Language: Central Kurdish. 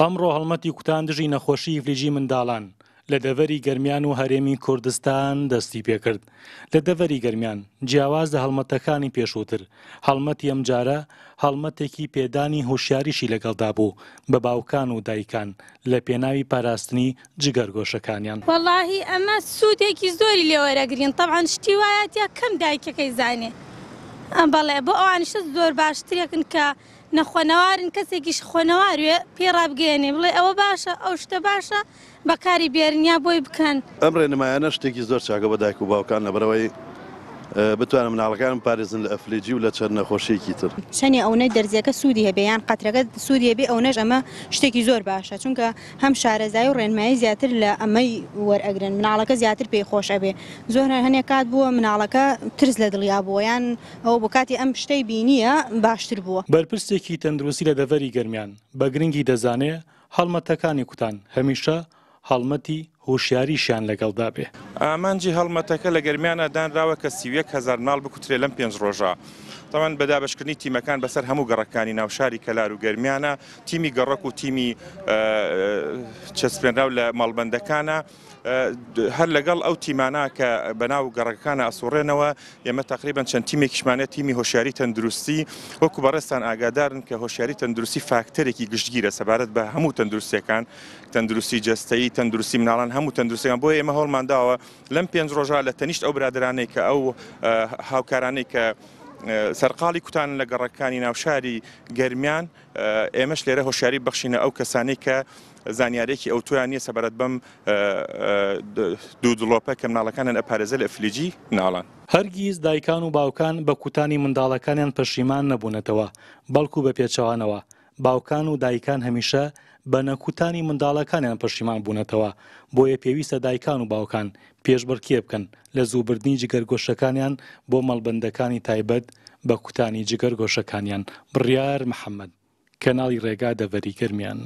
ئەمڕۆ هەڵمەتی کوتاندژی نەخۆشی فلیژی منداڵان لە دەڤری گەرمیان و هەرێمی کوردستان دەستی پێکرد لە دەڤری گەرمیان جیاواز لە هەڵمەتەکانی پێشووتر هەڵمەتی ئەمجارە هەڵمەتێکی پێدانی هوشیاریشی لەگەڵدا بوو بە باوکان و دایکان لە پێناوی پاراستنی جگەرگۆشەکانیان وەڵی ئەمە سوودێکی زۆری لێوەرەگرین تەعاان شتی وایەتە کەم دایکەکەی زانێ ئەم بەڵێ بۆ ئەوانشت زۆر باشترێکن کە نەخۆنەوارن کەسێکیش خۆنەواروێ پێڕابگەێنێ بڵێ ئەوە باشە ئەو شتە باشە بەکاری بێرنیا بۆی بکەن ئەم ڕێنمایانە شتێکی زۆر چاکە بە دایک و باوکان لەبەرەوەی بتوانم مناڵەکانم پارێزن لە ئەفلێجی و لە چەند نەخۆشیێکی تر شەنی ئەوەی دەرزیەکە سوودی هەبێ یان قەترەکە سوودی هەبێ ئەو نەژ ئەمە شتێکی زۆر باشە چونکە هەم شارەزای و ڕێنمایی زیاتر لە ئەمەی وەرئەگرن مناڵەکە زیاتر پێی خۆش ئەبێ زۆر هەنێک کات بووە مناڵەکە ترس لە دڵیا بووە یان ئەو بکاتی ئەم شتەی بینیە باشتر بووە بەرپرسێکی تەندروستی لە دەڤەری گەرمیان بە گرنگی دەزانێ هەڵمەتەکانی کوتان هەمیشە هەڵمەتی هۆشیاریشان لەگەڵدا بێ ئامانجی هەڵمەتەکە لە گەرمیانە دانراوە کە سیویەک هزار ناڵ بکوترێ لەم پێنج ڕۆژە تەوان بەدابشکردنی تیمەکان بەسەر هەموو گەڕەکانی ناوشاری کەلار و گەرمیانە تیمی گەڕک و تیمی چەسپێنراو لە ماڵبندەکانە هەر لەگەڵ ئەو تیمانە کە بەناو گەڕەکانە ئەسوڕێنەوە ئێمە تقریبان چەند تیمێکیشمانە تیمی هۆشیاری تەندروستی وەکو بەڕێستان ئاگادارن کە هۆشیاری تەندروستی فاکتەرێکی گشتگیرە سەبارەت بە هەموو تەندروستیەکان تەندروستی جستایی تەندروستی مناڵان هەموو تەندروستیان بۆ ئێمە هەڵمانداوە لەم پێنج ڕۆژە لە تەنیشت ئەو برادرانەی کە ئەو هاوکارانەی کە سەرقاڵی کوتان لە گەڕەکانی ناوشاری گەرمیان ئێمەش لێرە هۆشیاری بەخشینە ئەو کەسانی کە زانیارێکی ئەو تویان نیە سەبارەت بەم دوو دڵۆپە کە مناڵەکانیان ئەپارێزە لە ئەفلیجی ناڵان. هەرگیز دایکان و باوکان بە کوتانی منداڵەکانیان پەشیمان نەبوونەتەوە بەڵکو بە پێچەوانەوە. باوکان و دایکان هەمیشە بە نەکوتانی منداڵەکانیان پەشیمان بوونەتەوە بۆیە پێویستە دایکان و باوکان پێشبڕکیە بکەن لە زووبردنی جگەرگۆشەکانیان بۆ مەڵبندەکانی تایبەت بە کوتانی جگەرگۆشەکانیان بڕیار محەممەد کەناڵی ڕێگا دەڤەری گرمیان.